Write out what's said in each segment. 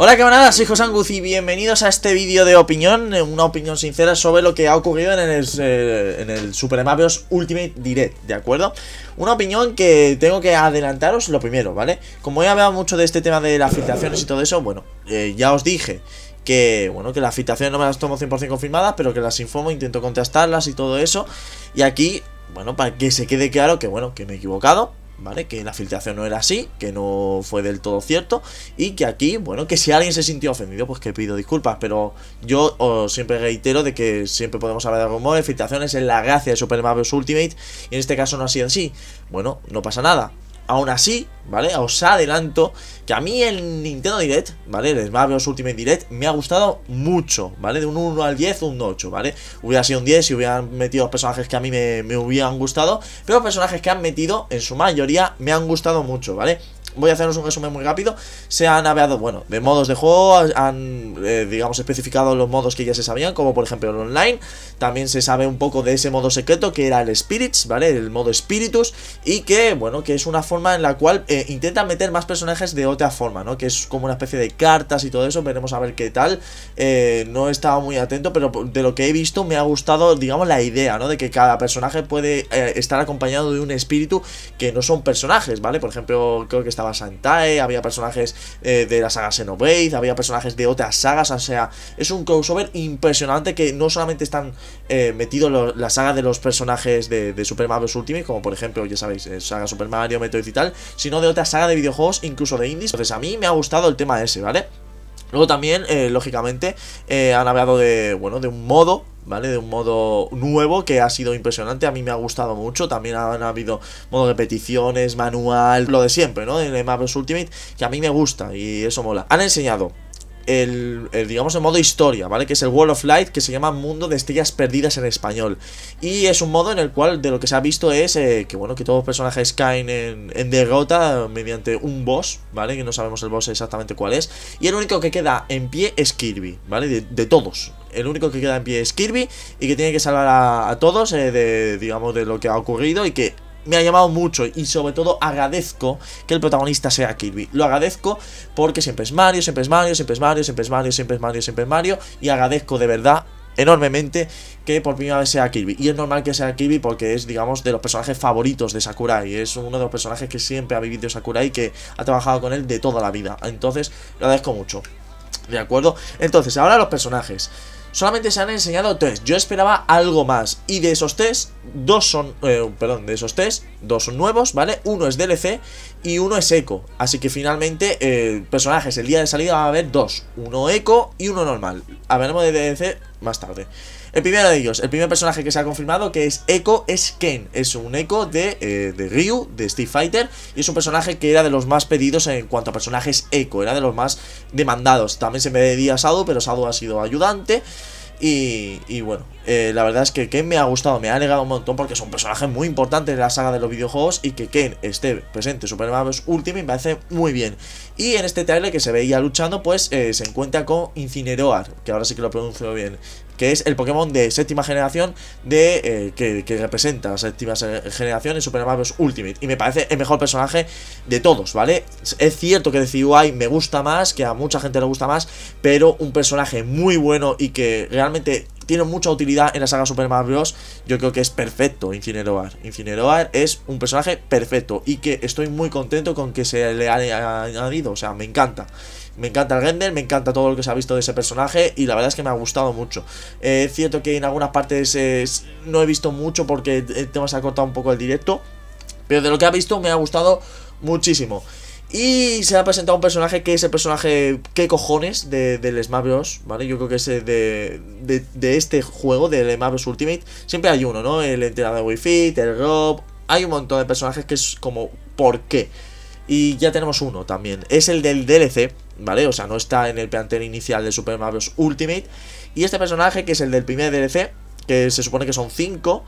Hola camaradas, soy José y bienvenidos a este vídeo de opinión, eh, una opinión sincera sobre lo que ha ocurrido en el, eh, Super Mario Ultimate Direct, ¿de acuerdo? Una opinión que tengo que adelantaros lo primero, ¿vale? Como he hablado mucho de este tema de las filtraciones y todo eso, bueno, eh, ya os dije que, bueno, que las filtraciones no me las tomo 100% confirmadas, pero que las informo, intento contestarlas y todo eso, y aquí... Bueno, para que se quede claro que, bueno, que me he equivocado, ¿vale? Que la filtración no era así, que no fue del todo cierto y que aquí, bueno, que si alguien se sintió ofendido, pues que pido disculpas, pero yo siempre reitero de que siempre podemos hablar de algún rumores, filtraciones, en la gracia de Super Mario Ultimate y en este caso no ha sido así. Bueno, no pasa nada. Aún así, ¿vale? Os adelanto que a mí el Nintendo Direct, ¿vale? El Smash Bros. Ultimate Direct me ha gustado mucho, ¿vale? De un 1 al 10, un 8, ¿vale? Hubiera sido un 10 si hubieran metido personajes que a mí me, me hubieran gustado, pero personajes que han metido, en su mayoría, me han gustado mucho, ¿vale? voy a haceros un resumen muy rápido. Se han hablado, bueno, de modos de juego, han, eh, digamos, especificado los modos que ya se sabían, como por ejemplo el online. También se sabe un poco de ese modo secreto que era el Spirits, ¿vale? El modo Spiritus. Y que, bueno, que es una forma en la cual eh, intentan meter más personajes de otra forma, ¿no? Que es como una especie de cartas y todo eso. Veremos a ver qué tal. Eh, no he estado muy atento, pero de lo que he visto me ha gustado, digamos, la idea, ¿no? De que cada personaje puede estar acompañado de un espíritu que no son personajes, ¿vale? Por ejemplo, creo que estaba Santae, había personajes eh, de la saga Xenoblade, había personajes de otras sagas, o sea, es un crossover impresionante que no solamente están eh, metidos la saga de los personajes de, Super Mario Ultimate, como por ejemplo, ya sabéis, eh, saga Super Mario, Metroid y tal, sino de otra saga de videojuegos, incluso de indies. Entonces a mí me ha gustado el tema ese, ¿vale? Luego también, lógicamente, han hablado de, bueno, de un modo ¿vale? De un modo nuevo que ha sido impresionante, a mí me ha gustado mucho, también han habido modo de peticiones, manual, lo de siempre, ¿no? En el Ultimate, que a mí me gusta y eso mola. Han enseñado el, digamos, el modo historia, ¿vale? Que es el World of Light, que se llama Mundo de Estrellas Perdidas en español. Y es un modo en el cual de lo que se ha visto es eh, que, bueno, que todos los personajes caen en, derrota mediante un boss, ¿vale? Que no sabemos el boss exactamente cuál es. Y el único que queda en pie es Kirby, ¿vale? De, todos. El único que queda en pie es Kirby y que tiene que salvar a, todos eh, de, digamos, de lo que ha ocurrido y que me ha llamado mucho y sobre todo agradezco que el protagonista sea Kirby. Lo agradezco porque siempre es Mario, siempre es Mario, siempre es Mario, siempre es Mario, siempre es Mario, siempre es Mario y agradezco de verdad enormemente que por primera vez sea Kirby. Y es normal que sea Kirby porque es, digamos, de los personajes favoritos de Sakurai. Es uno de los personajes que siempre ha vivido Sakurai y que ha trabajado con él de toda la vida. Entonces, lo agradezco mucho. ¿De acuerdo? Entonces, ahora los personajes solamente se han enseñado tres. Yo esperaba algo más. Y de esos tres, dos son. Eh, perdón, de esos tres, dos son nuevos, ¿vale? Uno es DLC y uno es eco. Así que finalmente, eh, personajes, el día de salida va a haber dos: uno eco y uno normal. Hablaremos de DLC más tarde. El primero de ellos, el primer personaje que se ha confirmado que es Echo, es Ken. Es un Echo de, eh, de Ryu, de Street Fighter, y es un personaje que era de los más pedidos en cuanto a personajes Echo, era de los más demandados. También se me diría Sado, pero Sado ha sido ayudante. Y, bueno, eh, la verdad es que Ken me ha gustado, me ha alegado un montón porque es un personaje muy importante de la saga de los videojuegos y que Ken esté presente en Super Mario Ultimate me parece muy bien. Y en este trailer que se veía luchando, pues eh, se encuentra con Incineroar, que ahora sí que lo pronuncio bien, que es el Pokémon de séptima generación de eh, que, representa la séptima generación en Super Mario Ultimate. Y me parece el mejor personaje de todos, ¿vale? Es cierto que de CUI me gusta más, que a mucha gente le gusta más, pero un personaje muy bueno y que realmente tiene mucha utilidad en la saga Super Mario Bros. Yo creo que es perfecto Incineroar. Incineroar es un personaje perfecto y que estoy muy contento con que se le haya añadido. O sea, me encanta. Me encanta el render, me encanta todo lo que se ha visto de ese personaje y la verdad es que me ha gustado mucho. Eh, es cierto que en algunas partes no he visto mucho porque el tema se ha cortado un poco el directo, pero de lo que ha visto me ha gustado muchísimo. Y se ha presentado un personaje que es el personaje, qué cojones, de, del Smash Bros, ¿vale? Yo creo que es de, de, este juego, del Smash Bros Ultimate, siempre hay uno, ¿no? El entrenador de Wi-Fi, el Rob, hay un montón de personajes que es como, ¿por qué? Y ya tenemos uno también, es el del DLC, ¿vale? O sea, no está en el plantel inicial de Super Mario Ultimate. Y este personaje, que es el del primer DLC, que se supone que son cinco,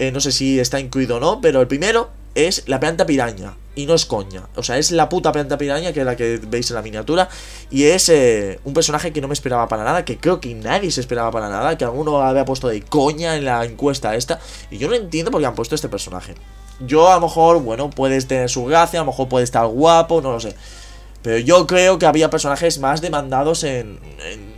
eh, no sé si está incluido o no, pero el primero es la planta piraña y no es coña. O sea, es la puta planta piraña que es la que veis en la miniatura. Y es eh, un personaje que no me esperaba para nada, que creo que nadie se esperaba para nada, que alguno había puesto de coña en la encuesta esta. Y yo no entiendo por qué han puesto este personaje. Yo a lo mejor, bueno, puedes tener su gracia, a lo mejor puede estar guapo, no lo sé. Pero yo creo que había personajes más demandados en,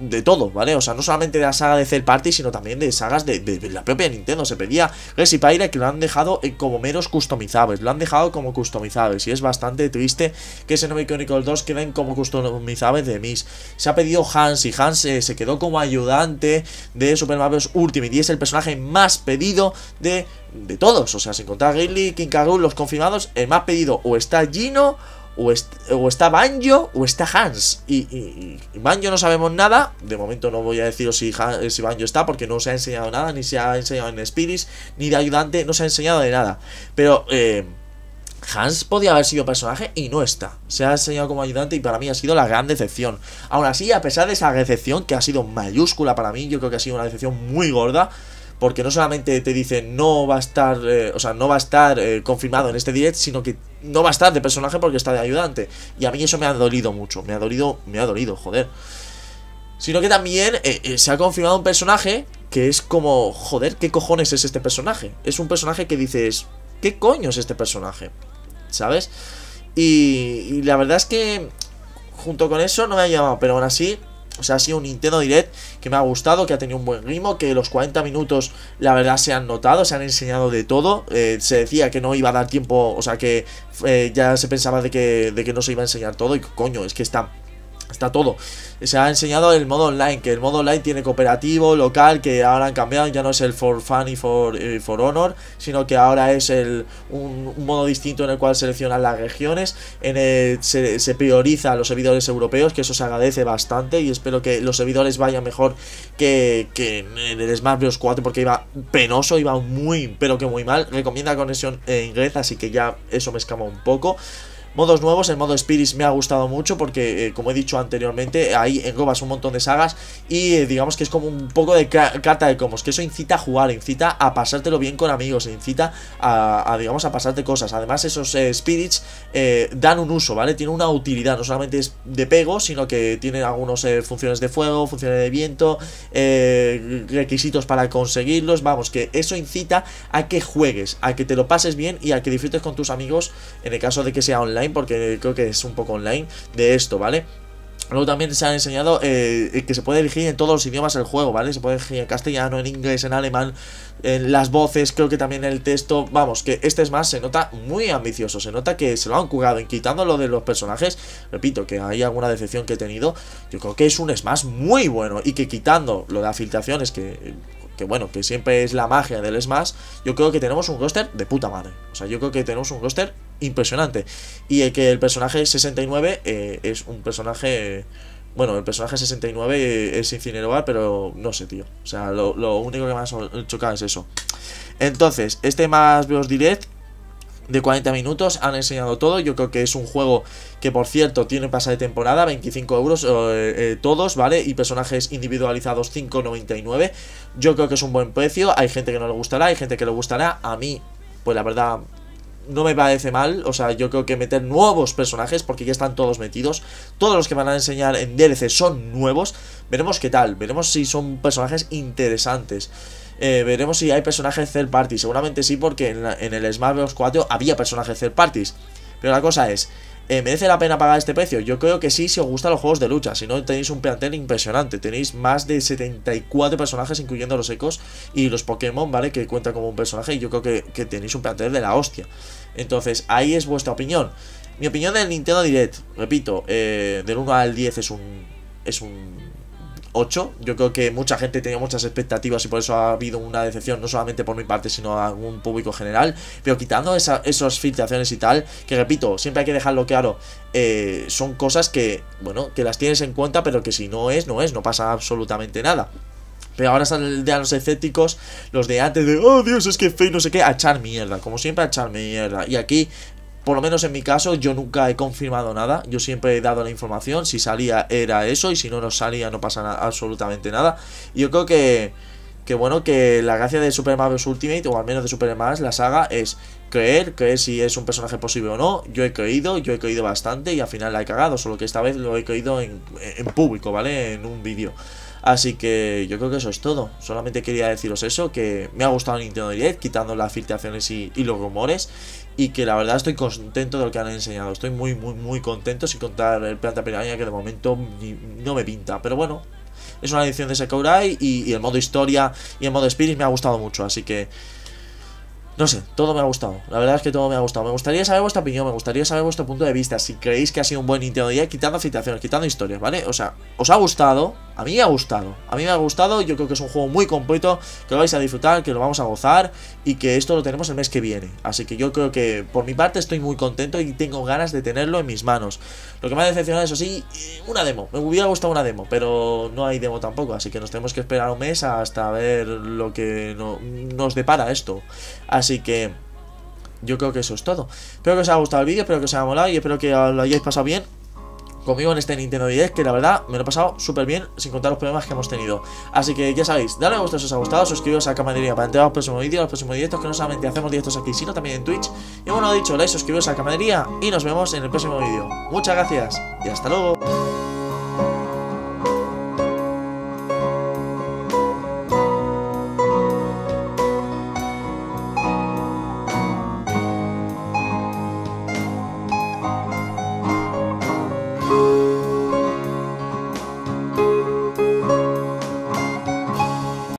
de todo, ¿vale? O sea, no solamente de la saga de Cell Party, sino también de sagas de, la propia Nintendo. Se pedía Gracie que lo han dejado eh, como menos customizables, lo han dejado como customizables. Y es bastante triste que ese Me Chronicles 2 queden como customizables de Miss. Se ha pedido Hans y Hans eh, se quedó como ayudante de Super Mario Ultimate y es el personaje más pedido de, de todos. O sea, sin contar Ridley, King los confirmados, el más pedido o está Gino o, está Banjo o está Hans. Y, Banjo no sabemos nada. De momento no voy a decir si, si Banjo está porque no se ha enseñado nada, ni se ha enseñado en Spirits, ni de ayudante, no se ha enseñado de nada. Pero eh, Hans podía haber sido personaje y no está. Se ha enseñado como ayudante y para mí ha sido la gran decepción. Aún así, a pesar de esa decepción, que ha sido mayúscula para mí, yo creo que ha sido una decepción muy gorda porque no solamente te dice... no va a estar, eh, o sea, no va a estar eh, confirmado en este direct, sino que no va a estar de personaje porque está de ayudante. Y a mí eso me ha dolido mucho, me ha dolido, me ha dolido, joder. Sino que también eh, se ha confirmado un personaje que es como, joder, ¿qué cojones es este personaje? Es un personaje que dices, ¿qué coño es este personaje? ¿Sabes? Y, y la verdad es que junto con eso no me ha llamado, pero aún así o sea, ha sido un Nintendo Direct que me ha gustado, que ha tenido un buen ritmo, que los 40 minutos, la verdad, se han notado, se han enseñado de todo. Eh, se decía que no iba a dar tiempo, o sea, que eh, ya se pensaba de que, de que no se iba a enseñar todo. Y coño, es que está Está todo. Se ha enseñado el modo online, que el modo online tiene cooperativo, local, que ahora han cambiado, ya no es el for fun y for, honor, sino que ahora es el, un, modo distinto en el cual seleccionan las regiones, en el, se, prioriza a los servidores europeos, que eso se agradece bastante y espero que los servidores vayan mejor que, que en el Smash Bros 4 porque iba penoso, iba muy, pero que muy mal. Recomienda conexión en inglés, así que ya eso me escama un poco. Modos nuevos, el modo Spirits me ha gustado mucho porque, eh, como he dicho anteriormente, ahí engobas un montón de sagas y eh, digamos que es como un poco de carta de combos, que eso incita a jugar, incita a pasártelo bien con amigos, incita a, digamos, a pasarte cosas. Además, esos eh, Spirits dan un uso, ¿vale? Tiene una utilidad, no solamente es de pego, sino que tienen algunas funciones de fuego, funciones de viento, requisitos para conseguirlos, vamos, que eso incita a que juegues, a que te lo pases bien y a que disfrutes con tus amigos en el caso de que sea online porque creo que es un poco online de esto, ¿vale? Luego también se han enseñado eh, que se puede elegir en todos los idiomas el juego, ¿vale? Se puede elegir en castellano, en inglés, en alemán, en las voces, creo que también el texto. Vamos, que este es se nota muy ambicioso, se nota que se lo han jugado en quitando lo de los personajes. Repito, que hay alguna decepción que he tenido. Yo creo que es un Smash muy bueno y que quitando lo de las filtraciones, que que bueno, que siempre es la magia del Smash, yo creo que tenemos un roster de puta madre. O sea, yo creo que tenemos un roster impresionante. Y el que el personaje 69 eh, es un personaje... bueno, el personaje 69 eh, es incinerar pero no sé, tío. O sea, lo, único que más chocado es eso. Entonces, este más bios Direct de 40 minutos, han enseñado todo. Yo creo que es un juego que, por cierto, tiene pasa de temporada, 25 euros eh, todos, ¿vale? Y personajes individualizados 5,99. Yo creo que es un buen precio. Hay gente que no le gustará, hay gente que le gustará. A mí, pues la verdad, no me parece mal, o sea, yo creo que meter nuevos personajes, porque ya están todos metidos, todos los que van a enseñar en DLC son nuevos, veremos qué tal, veremos si son personajes interesantes. Eh, veremos si hay personajes third party. Seguramente sí, porque en, en el Smash Bros. 4 había personajes third parties. Pero la cosa es, eh, ¿Merece la pena pagar este precio? Yo creo que sí si os gustan los juegos de lucha, si no tenéis un plantel impresionante, tenéis más de 74 personajes incluyendo los ecos y los Pokémon, ¿vale? Que cuentan como un personaje y yo creo que, tenéis un plantel de la hostia. Entonces, ahí es vuestra opinión. Mi opinión del Nintendo Direct, repito, eh, del 1 al 10 es un... Es un 8. Yo creo que mucha gente tenía muchas expectativas y por eso ha habido una decepción, no solamente por mi parte, sino a un público general. Pero quitando esas filtraciones y tal, que repito, siempre hay que dejarlo claro, eh, son cosas que, bueno, que las tienes en cuenta, pero que si no es, no es, no pasa absolutamente nada. Pero ahora están los escépticos, los de antes de, oh Dios, es que feo, no sé qué, a echar mierda, como siempre a echar mierda. Y aquí por lo menos en mi caso, yo nunca he confirmado nada. Yo siempre he dado la información. Si salía era eso y si no nos salía no pasa absolutamente nada. yo creo que, que bueno, que la gracia de Super Mario Ultimate, o al menos de Super Mario, la saga, es creer, creer si es un personaje posible o no. Yo he creído, yo he creído bastante y al final la he cagado. Solo que esta vez lo he creído en, público, ¿vale? En un vídeo. Así que yo creo que eso es todo. Solamente quería deciros eso, que me ha gustado Nintendo Direct, quitando las filtraciones y, y los rumores y que la verdad estoy contento de lo que han enseñado. Estoy muy, muy, muy contento sin contar el planta que de momento no me pinta. Pero bueno, es una edición de Sakurai y, el modo historia y el modo Spirit me ha gustado mucho. Así que, no sé, todo me ha gustado. La verdad es que todo me ha gustado. Me gustaría saber vuestra opinión, me gustaría saber vuestro punto de vista. Si creéis que ha sido un buen Nintendo día quitando citaciones, quitando historias, ¿vale? O sea, ¿os ha gustado? a mí me ha gustado, a mí me ha gustado, yo creo que es un juego muy completo, que lo vais a disfrutar, que lo vamos a gozar y que esto lo tenemos el mes que viene. Así que yo creo que por mi parte estoy muy contento y tengo ganas de tenerlo en mis manos. Lo que me ha decepcionado eso sí, una demo, me hubiera gustado una demo, pero no hay demo tampoco, así que nos tenemos que esperar un mes hasta ver lo que nos depara esto. Así que yo creo que eso es todo. Espero que os haya gustado el vídeo, espero que os haya molado y espero que lo hayáis pasado bien conmigo en este Nintendo Direct, que la verdad me lo he pasado súper bien, sin contar los problemas que hemos tenido. Así que ya sabéis, dale a gusto si os ha gustado, suscribiros a la camaradería para entrar los próximos vídeos, los próximos directos, que no solamente hacemos directos aquí, sino también en Twitch. Y bueno, dicho, like, suscribiros a la camaradería y nos vemos en el próximo vídeo. Muchas gracias y hasta luego.